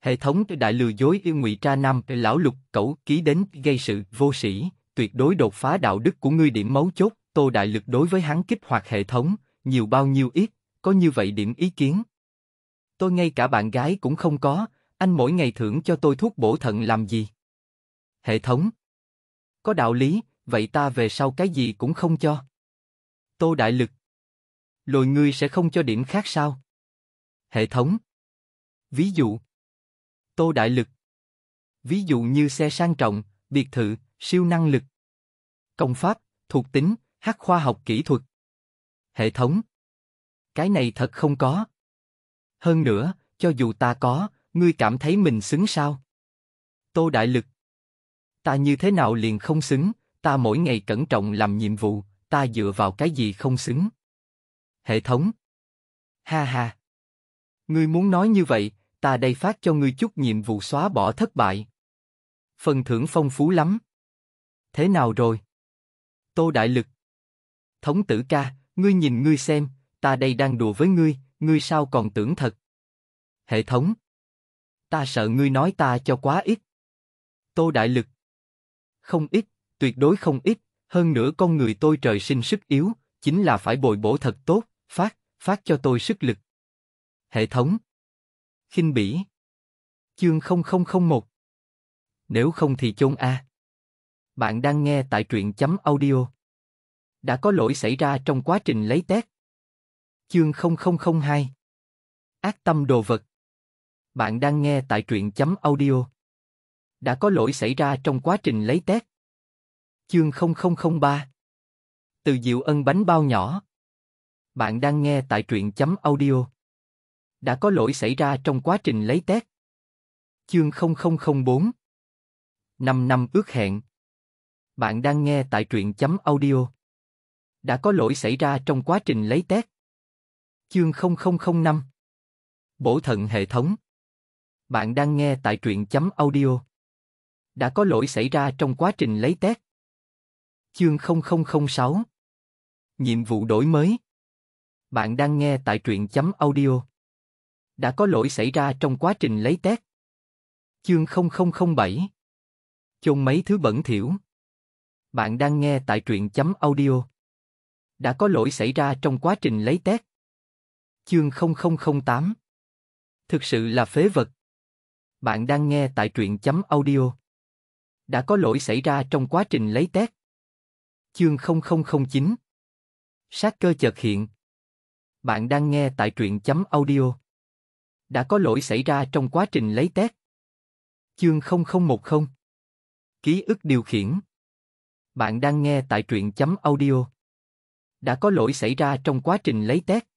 hệ thống đại lừa dối yêu ngụy tra nam lão lục cẩu ký đến gây sự vô sĩ tuyệt đối đột phá đạo đức của ngươi điểm mấu chốt tô đại lực đối với hắn kích hoạt hệ thống nhiều bao nhiêu ít có như vậy điểm ý kiến tôi ngay cả bạn gái cũng không có anh mỗi ngày thưởng cho tôi thuốc bổ thận làm gì hệ thống có đạo lý vậy ta về sau cái gì cũng không cho tô đại lực lồi ngươi sẽ không cho điểm khác sao hệ thống ví dụ tô đại lực. Ví dụ như xe sang trọng, biệt thự, siêu năng lực. Công pháp, thuộc tính, hắc khoa học kỹ thuật. Hệ thống. Cái này thật không có. Hơn nữa, cho dù ta có, ngươi cảm thấy mình xứng sao? Tô Đại Lực. Ta như thế nào liền không xứng, ta mỗi ngày cẩn trọng làm nhiệm vụ, ta dựa vào cái gì không xứng? Hệ thống. Ha ha. Ngươi muốn nói như vậy, ta đây phát cho ngươi chút nhiệm vụ xóa bỏ thất bại. Phần thưởng phong phú lắm. Thế nào rồi? Tô Đại Lực. Thống tử ca, ngươi nhìn ngươi xem, ta đây đang đùa với ngươi, ngươi sao còn tưởng thật? Hệ thống. Ta sợ ngươi nói ta cho quá ít. Tô Đại Lực. Không ít, tuyệt đối không ít, hơn nữa con người tôi trời sinh sức yếu, chính là phải bồi bổ thật tốt, phát, phát cho tôi sức lực. Hệ thống khinh bỉ. Chương 0001 Nếu không thì chôn A. Bạn đang nghe tại truyện chấm audio. Đã có lỗi xảy ra trong quá trình lấy tét Chương 0002 Ác tâm đồ vật Bạn đang nghe tại truyện chấm audio. Đã có lỗi xảy ra trong quá trình lấy tét Chương 0003 Từ Diệu Ân bánh bao nhỏ Bạn đang nghe tại truyện chấm audio đã có lỗi xảy ra trong quá trình lấy test. Chương 0004 5 năm ước hẹn Bạn đang nghe tại truyện chấm audio. Đã có lỗi xảy ra trong quá trình lấy test. Chương 0005 Bổ thận hệ thống Bạn đang nghe tại truyện chấm audio. Đã có lỗi xảy ra trong quá trình lấy test. Chương 0006 Nhiệm vụ đổi mới Bạn đang nghe tại truyện chấm audio đã có lỗi xảy ra trong quá trình lấy test. Chương 0007 Chôn mấy thứ bẩn thỉu Bạn đang nghe tại truyện chấm audio. Đã có lỗi xảy ra trong quá trình lấy test. Chương 0008 Thực sự là phế vật. Bạn đang nghe tại truyện chấm audio. Đã có lỗi xảy ra trong quá trình lấy test. Chương 0009 Sát cơ chợt hiện. Bạn đang nghe tại truyện chấm audio đã có lỗi xảy ra trong quá trình lấy test. Chương 0010 Ký ức điều khiển Bạn đang nghe tại truyện chấm audio. Đã có lỗi xảy ra trong quá trình lấy test.